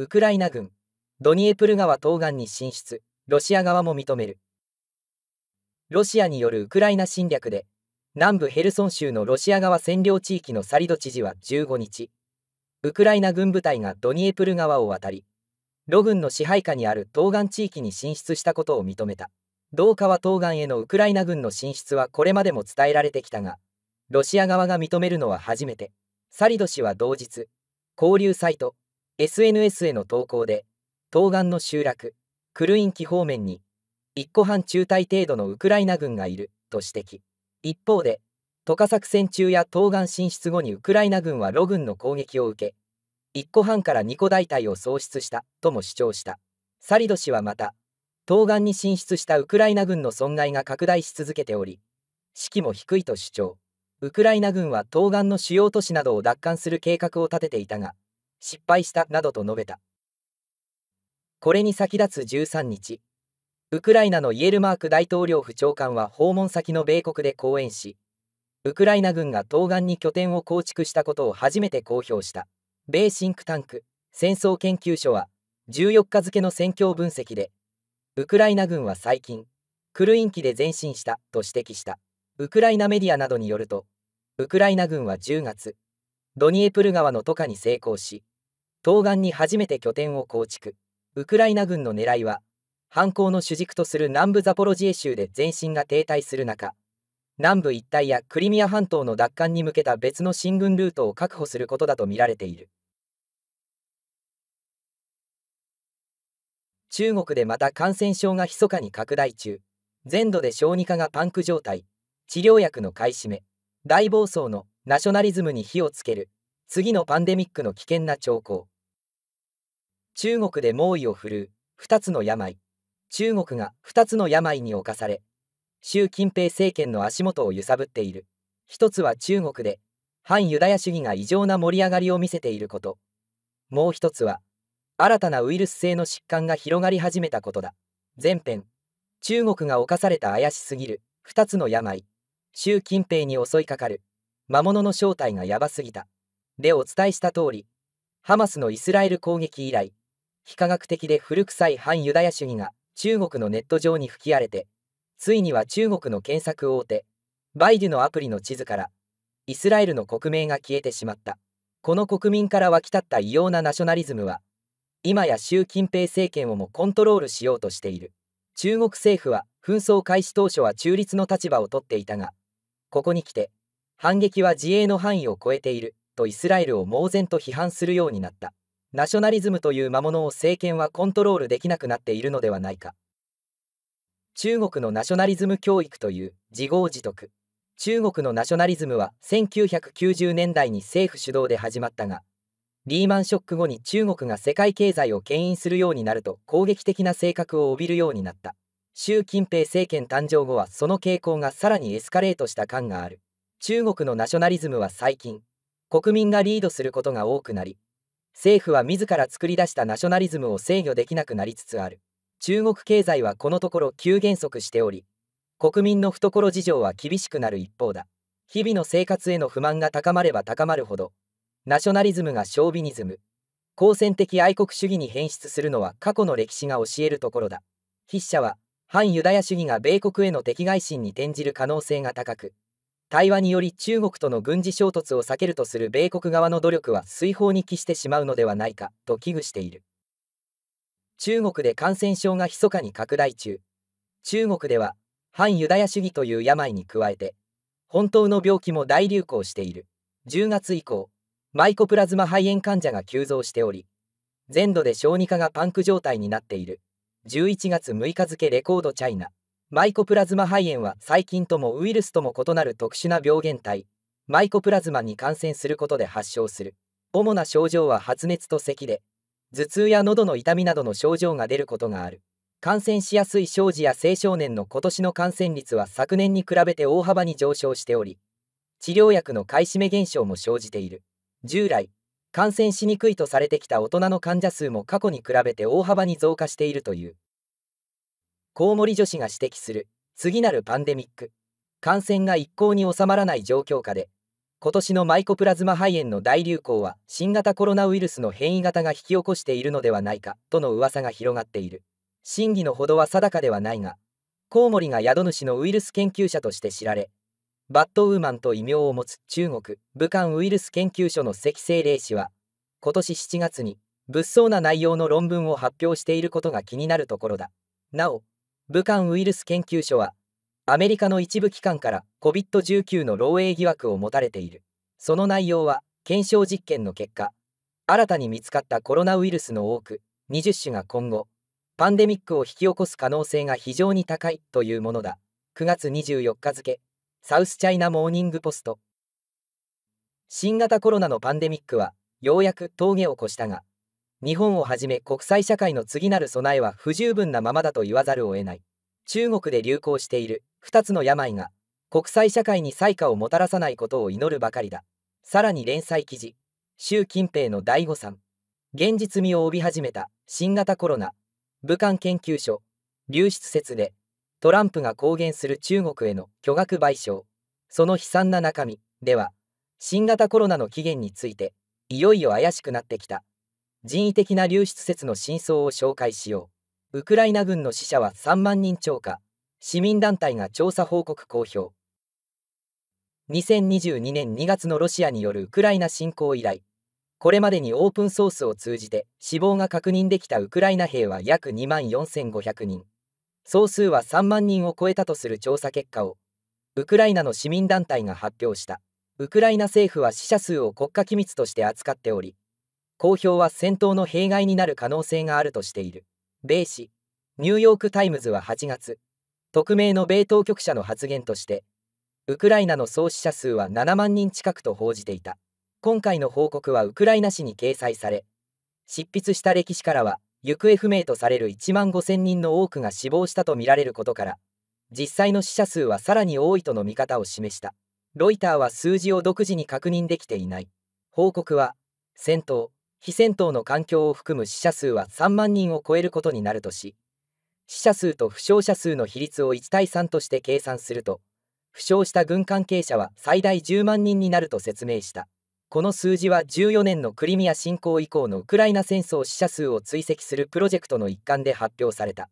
ウクライナ軍、ドニエプル川東岸に進出、ロシア側も認める。ロシアによるウクライナ侵略で、南部ヘルソン州のロシア側占領地域のサリド知事は15日、ウクライナ軍部隊がドニエプル川を渡り、ロ軍の支配下にある東岸地域に進出したことを認めた。同川東岸へのウクライナ軍の進出はこれまでも伝えられてきたが、ロシア側が認めるのは初めて。サリド氏は同日、交流サイト、SNS への投稿で東岸の集落クルインキ方面に1個半中隊程度のウクライナ軍がいると指摘一方で渡河作戦中や東岸進出後にウクライナ軍はロ軍の攻撃を受け1個半から2個大隊を創出したとも主張したサリド氏はまた東岸に進出したウクライナ軍の損害が拡大し続けており士気も低いと主張ウクライナ軍は東岸の主要都市などを奪還する計画を立てていたが失敗したなどと述べたこれに先立つ13日ウクライナのイエルマーク大統領府長官は訪問先の米国で講演しウクライナ軍が東岸に拠点を構築したことを初めて公表した米シンクタンク戦争研究所は14日付の戦況分析でウクライナ軍は最近クルイン機で前進したと指摘したウクライナメディアなどによるとウクライナ軍は10月ドニエプル川の渡河に成功し東岸に初めて拠点を構築ウクライナ軍の狙いは反攻の主軸とする南部ザポロジエ州で前進が停滞する中南部一帯やクリミア半島の奪還に向けた別の進軍ルートを確保することだとみられている中国でまた感染症が密かに拡大中全土で小児科がパンク状態治療薬の買い占め大暴走のナショナリズムに火をつける次のパンデミックの危険な兆候中国で猛威を振るう2つの病中国が2つの病に侵され習近平政権の足元を揺さぶっている一つは中国で反ユダヤ主義が異常な盛り上がりを見せていることもう一つは新たなウイルス性の疾患が広がり始めたことだ前編中国が侵された怪しすぎる2つの病習近平に襲いかかる魔物の正体がやばすぎたでお伝えした通りハマスのイスラエル攻撃以来非科学的で古臭い反ユダヤ主義が中国のネット上に吹き荒れて、ついには中国の検索大手、バイデュのアプリの地図から、イスラエルの国名が消えてしまった。この国民から湧き立った異様なナショナリズムは、今や習近平政権をもコントロールしようとしている。中国政府は紛争開始当初は中立の立場を取っていたが、ここに来て、反撃は自衛の範囲を超えているとイスラエルを猛然と批判するようになった。ナショナリズムという魔物を政権はコントロールできなくなっているのではないか。中国のナショナリズム教育という自業自得。中国のナショナリズムは1990年代に政府主導で始まったが、リーマンショック後に中国が世界経済を牽引するようになると攻撃的な性格を帯びるようになった。習近平政権誕生後はその傾向がさらにエスカレートした感がある。中国のナショナリズムは最近、国民がリードすることが多くなり、政府は自ら作り出したナショナリズムを制御できなくなりつつある中国経済はこのところ急減速しており国民の懐事情は厳しくなる一方だ日々の生活への不満が高まれば高まるほどナショナリズムがショービニズム好戦的愛国主義に変質するのは過去の歴史が教えるところだ筆者は反ユダヤ主義が米国への敵外心に転じる可能性が高く対話により中国との軍事衝突を避けるとする米国側の努力は水泡に帰してしまうのではないかと危惧している中国で感染症が密かに拡大中中国では反ユダヤ主義という病に加えて本当の病気も大流行している10月以降マイコプラズマ肺炎患者が急増しており全土で小児科がパンク状態になっている11月6日付レコードチャイナマイコプラズマ肺炎は細菌ともウイルスとも異なる特殊な病原体マイコプラズマに感染することで発症する主な症状は発熱と咳で頭痛や喉の痛みなどの症状が出ることがある感染しやすい少児や青少年の今年の感染率は昨年に比べて大幅に上昇しており治療薬の買い占め現象も生じている従来感染しにくいとされてきた大人の患者数も過去に比べて大幅に増加しているというコウモリ女子が指摘する次なるパンデミック感染が一向に収まらない状況下で今年のマイコプラズマ肺炎の大流行は新型コロナウイルスの変異型が引き起こしているのではないかとの噂が広がっている真偽のほどは定かではないがコウモリが宿主のウイルス研究者として知られバットウーマンと異名を持つ中国武漢ウイルス研究所の関清霊氏は今年7月に物騒な内容の論文を発表していることが気になるところだなお武漢ウイルス研究所はアメリカの一部機関から COVID-19 の漏洩疑惑を持たれているその内容は検証実験の結果新たに見つかったコロナウイルスの多く20種が今後パンデミックを引き起こす可能性が非常に高いというものだ9月24日付サウスチャイナモーニングポスト新型コロナのパンデミックはようやく峠を越したが日本をはじめ国際社会の次なる備えは不十分なままだと言わざるを得ない中国で流行している2つの病が国際社会に災禍をもたらさないことを祈るばかりださらに連載記事習近平の第さん現実味を帯び始めた新型コロナ武漢研究所流出説でトランプが公言する中国への巨額賠償その悲惨な中身では新型コロナの起源についていよいよ怪しくなってきた人為的な流出説の真相を紹介しよう。ウクライナ軍の死者は3万人超過。市民団体が調査報告公表。2022年2月のロシアによるウクライナ侵攻以来、これまでにオープンソースを通じて死亡が確認できたウクライナ兵は約2万4500人。総数は3万人を超えたとする調査結果を、ウクライナの市民団体が発表した。ウクライナ政府は死者数を国家機密として扱っており、公表は戦闘の弊害になる可能性があるとしている。米紙、ニューヨーク・タイムズは8月、匿名の米当局者の発言として、ウクライナの創始者数は7万人近くと報じていた。今回の報告はウクライナ史に掲載され、執筆した歴史からは、行方不明とされる1万5000人の多くが死亡したとみられることから、実際の死者数はさらに多いとの見方を示した。ロイターは数字を独自に確認できていない。報告は、戦闘、非戦闘の環境を含む死者数は3万人を超えることになるとし死者数と負傷者数の比率を1対3として計算すると負傷した軍関係者は最大10万人になると説明したこの数字は14年のクリミア侵攻以降のウクライナ戦争死者数を追跡するプロジェクトの一環で発表された